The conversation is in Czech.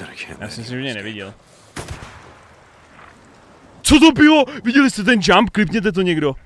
další. Já jsem si mě neviděl. Co to bylo? Viděli jste ten jump? Klipněte to někdo.